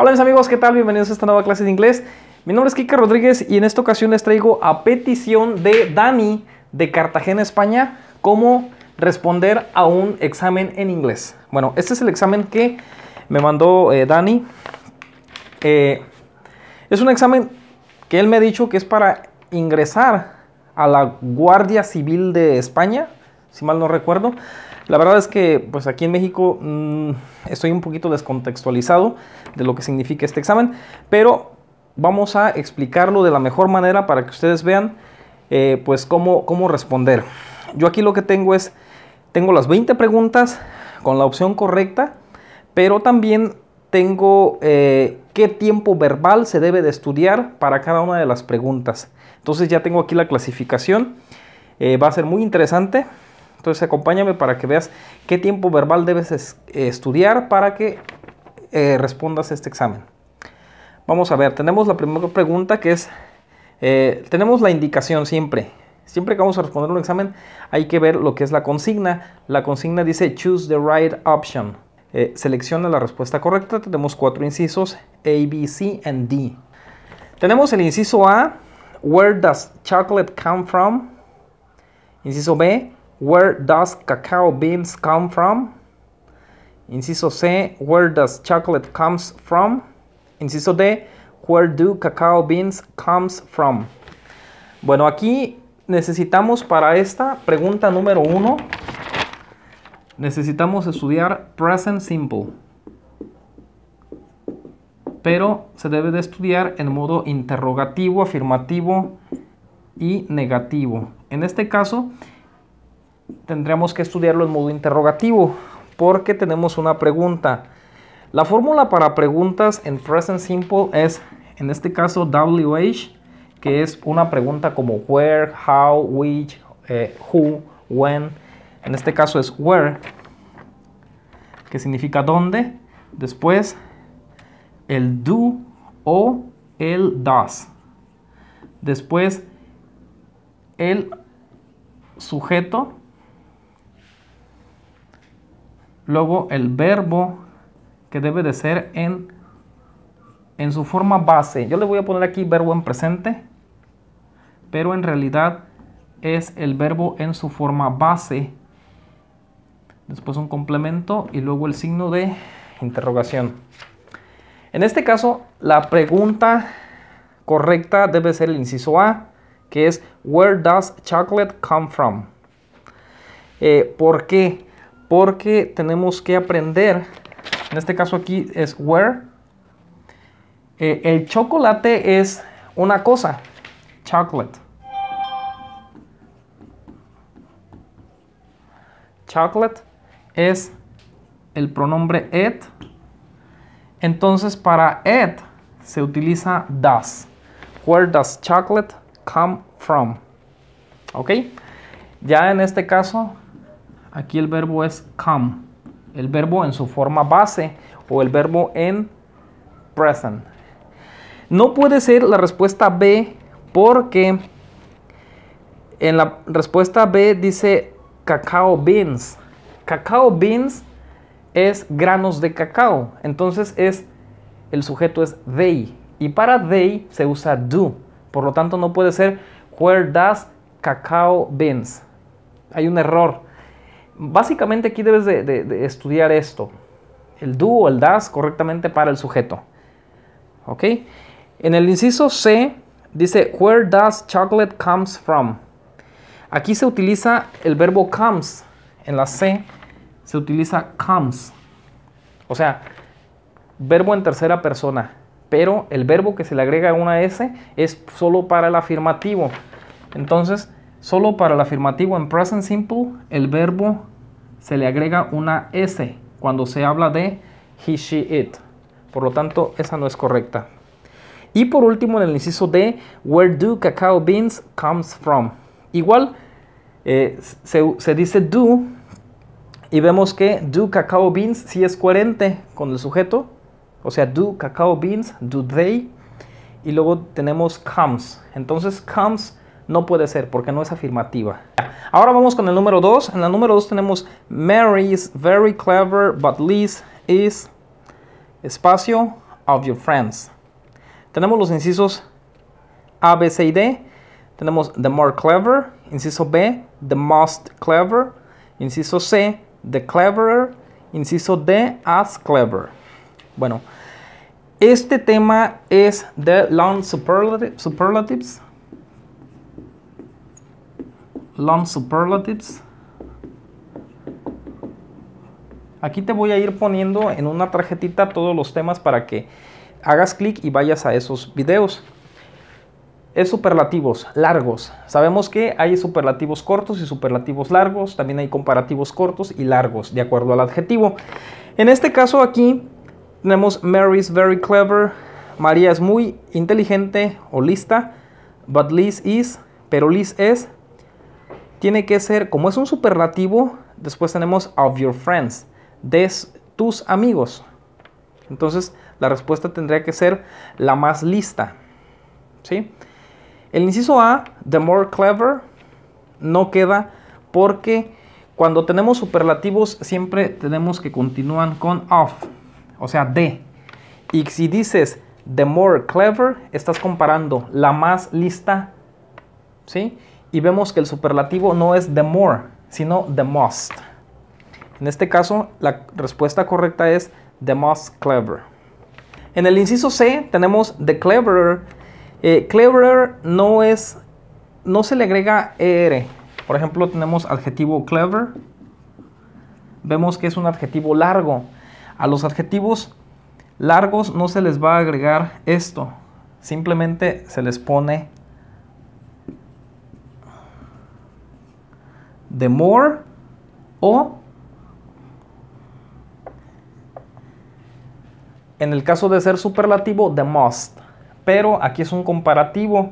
Hola mis amigos, ¿qué tal? Bienvenidos a esta nueva clase de inglés. Mi nombre es Kika Rodríguez y en esta ocasión les traigo a petición de Dani de Cartagena, España, cómo responder a un examen en inglés. Bueno, este es el examen que me mandó eh, Dani. Eh, es un examen que él me ha dicho que es para ingresar a la Guardia Civil de España si mal no recuerdo. La verdad es que pues aquí en México mm, estoy un poquito descontextualizado de lo que significa este examen, pero vamos a explicarlo de la mejor manera para que ustedes vean eh, pues cómo, cómo responder. Yo aquí lo que tengo es, tengo las 20 preguntas con la opción correcta, pero también tengo eh, qué tiempo verbal se debe de estudiar para cada una de las preguntas. Entonces ya tengo aquí la clasificación, eh, va a ser muy interesante. Entonces acompáñame para que veas qué tiempo verbal debes eh, estudiar para que eh, respondas este examen. Vamos a ver, tenemos la primera pregunta que es, eh, tenemos la indicación siempre. Siempre que vamos a responder un examen hay que ver lo que es la consigna. La consigna dice choose the right option. selecciona la respuesta correcta. Tenemos cuatro incisos A, B, C and D. Tenemos el inciso A, Where does chocolate come from? Inciso B, Where does cacao beans come from? Inciso C. Where does chocolate comes from? Inciso D. Where do cacao beans comes from? Bueno, aquí necesitamos para esta pregunta número uno, necesitamos estudiar present simple. Pero se debe de estudiar en modo interrogativo, afirmativo y negativo. En este caso, tendremos que estudiarlo en modo interrogativo porque tenemos una pregunta. La fórmula para preguntas en present simple es, en este caso, WH, que es una pregunta como where, how, which, eh, who, when. En este caso es where, que significa dónde. Después, el do o el does. Después, el sujeto Luego el verbo que debe de ser en, en su forma base. Yo le voy a poner aquí verbo en presente, pero en realidad es el verbo en su forma base. Después un complemento y luego el signo de interrogación. En este caso, la pregunta correcta debe ser el inciso A, que es Where does chocolate come from? Eh, ¿Por qué? porque tenemos que aprender, en este caso aquí es where, eh, el chocolate es una cosa, chocolate. Chocolate es el pronombre it. Entonces para it se utiliza does. Where does chocolate come from? ¿Ok? Ya en este caso Aquí el verbo es come. El verbo en su forma base o el verbo en present. No puede ser la respuesta B porque en la respuesta B dice cacao beans. Cacao beans es granos de cacao. Entonces es el sujeto es they y para they se usa do. Por lo tanto no puede ser where does cacao beans. Hay un error. Básicamente aquí debes de, estudiar esto, el do o el das correctamente para el sujeto. ¿Ok? En el inciso C dice, where does chocolate comes from? Aquí se utiliza el verbo comes. En la C se utiliza comes. O sea, verbo en tercera persona. Pero el verbo que se le agrega una S es solo para el afirmativo. Entonces, solo para el afirmativo en present simple, el verbo se le agrega una S cuando se habla de he, she, it. Por lo tanto, esa no es correcta. Y por último, en el inciso D, where do cacao beans comes from. Igual, eh, se, se, dice do y vemos que do cacao beans sí es coherente con el sujeto. O sea, do cacao beans, do they. Y luego tenemos comes. Entonces, comes no puede ser porque no es afirmativa. Ahora vamos con el número 2. En el número 2 tenemos Mary is very clever, but Liz is espacio of your friends. Tenemos los incisos A, B, C y D. Tenemos the more clever, inciso B, the most clever, inciso C, the cleverer, inciso D, as clever. Bueno, este tema es the long superlatives long superlatives. Aquí te voy a ir poniendo en una tarjetita todos los temas para que hagas clic y vayas a esos videos. Es superlativos largos. Sabemos que hay superlativos cortos y superlativos largos. También hay comparativos cortos y largos, de acuerdo al adjetivo. En este caso aquí tenemos Mary is very clever. María es muy inteligente o lista. But Liz is, pero Liz es tiene que ser, como es un superlativo, después tenemos of your friends, de tus amigos. Entonces, la respuesta tendría que ser la más lista. ¿sí? El inciso A, the more clever, no queda porque cuando tenemos superlativos siempre tenemos que continúan con of, o sea, de. Y si dices the more clever, estás comparando la más lista, ¿sí? y vemos que el superlativo no es the more, sino the most. En este caso, la respuesta correcta es the most clever. En el inciso C tenemos the cleverer. Eh, cleverer no es, no se le agrega er. Por ejemplo, tenemos adjetivo clever. Vemos que es un adjetivo largo. A los adjetivos largos no se les va a agregar esto. Simplemente se les pone the more o en el caso de ser superlativo, the most. Pero aquí es un comparativo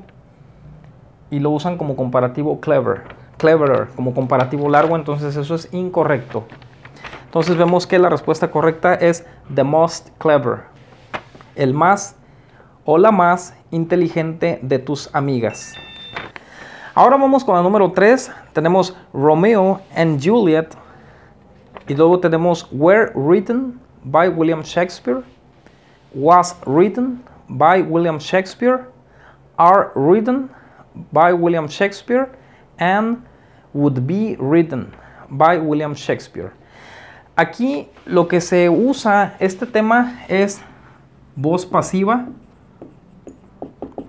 y lo usan como comparativo clever, cleverer, como comparativo largo, entonces eso es incorrecto. Entonces vemos que la respuesta correcta es the most clever, el más o la más inteligente de tus amigas. Ahora vamos con la número 3. Tenemos Romeo and Juliet. Y luego tenemos Were Written by William Shakespeare. Was Written by William Shakespeare. Are Written by William Shakespeare. And Would Be Written by William Shakespeare. Aquí lo que se usa este tema es voz pasiva.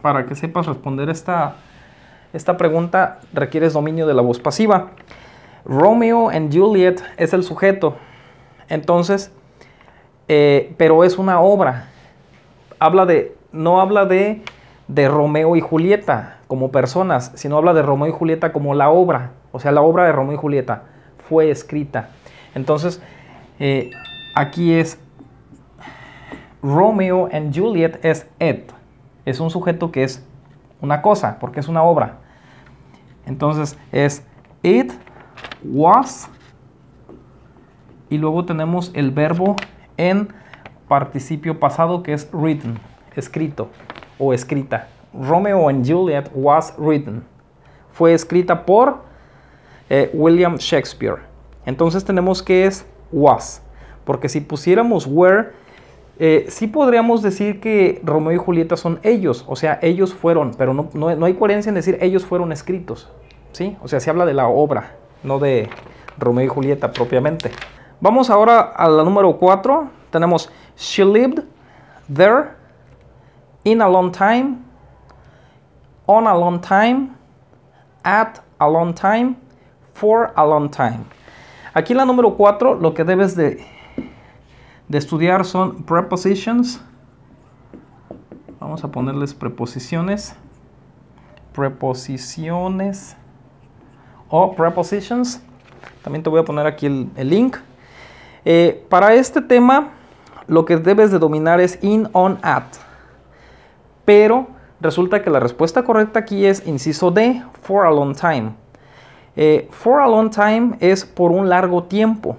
Para que sepas responder esta esta pregunta requiere dominio de la voz pasiva. Romeo and Juliet es el sujeto. Entonces, eh, pero es una obra. Habla de, no habla de, Romeo y Julieta como personas, sino habla de Romeo y Julieta como la obra. O sea, la obra de Romeo y Julieta fue escrita. Entonces, eh, aquí es Romeo and Juliet es Ed. Es un sujeto que es una cosa, porque es una obra. Entonces es it was y luego tenemos el verbo en participio pasado que es written, escrito o escrita. Romeo and Juliet was written. Fue escrita por eh, William Shakespeare. Entonces tenemos que es was, porque si pusiéramos were, eh, sí podríamos decir que Romeo y Julieta son ellos, o sea, ellos fueron, pero no, no hay coherencia en decir ellos fueron escritos, o sea, se habla de la obra, no de Romeo y Julieta propiamente. Vamos ahora a la número 4. Tenemos She lived there in a long time, on a long time, at a long time, for a long time. Aquí la número 4 lo que debes de, de estudiar son prepositions. Vamos a ponerles preposiciones. Preposiciones o prepositions. También te voy a poner aquí el, link. Eh, para este tema, lo que debes de dominar es in, on, at. Pero resulta que la respuesta correcta aquí es inciso de for a long time. Eh, for a long time es por un largo tiempo.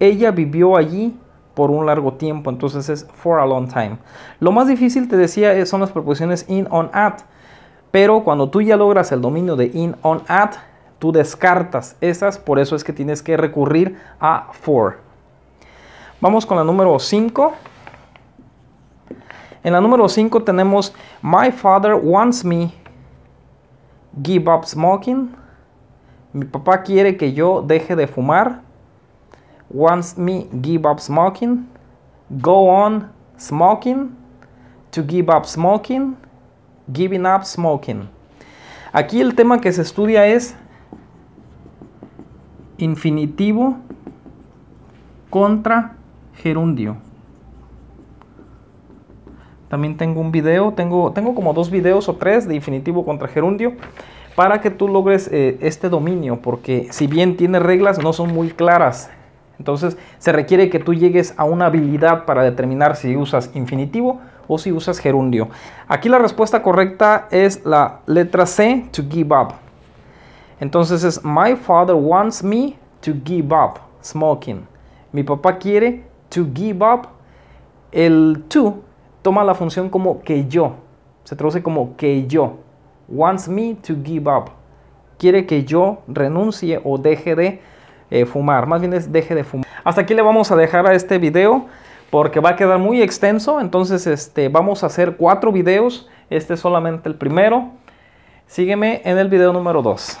Ella vivió allí por un largo tiempo, entonces es for a long time. Lo más difícil, te decía, son las preposiciones in, on, at. Pero cuando tú ya logras el dominio de in, on, at, Tú descartas esas, por eso es que tienes que recurrir a for. Vamos con la número 5. En la número 5 tenemos My father wants me give up smoking. Mi papá quiere que yo deje de fumar. Wants me give up smoking. Go on smoking. To give up smoking. Giving up smoking. Aquí el tema que se estudia es infinitivo contra gerundio. También tengo un video, tengo, tengo como dos videos o tres de infinitivo contra gerundio para que tú logres eh, este dominio, porque si bien tiene reglas, no son muy claras. Entonces se requiere que tú llegues a una habilidad para determinar si usas infinitivo o si usas gerundio. Aquí la respuesta correcta es la letra C, to give up. Entonces es, my father wants me to give up smoking. Mi papá quiere to give up. El to toma la función como que yo. Se traduce como que yo. Wants me to give up. Quiere que yo renuncie o deje de eh, fumar. Más bien es deje de fumar. Hasta aquí le vamos a dejar a este video porque va a quedar muy extenso. Entonces este, vamos a hacer cuatro videos. Este es solamente el primero. Sígueme en el video número 2.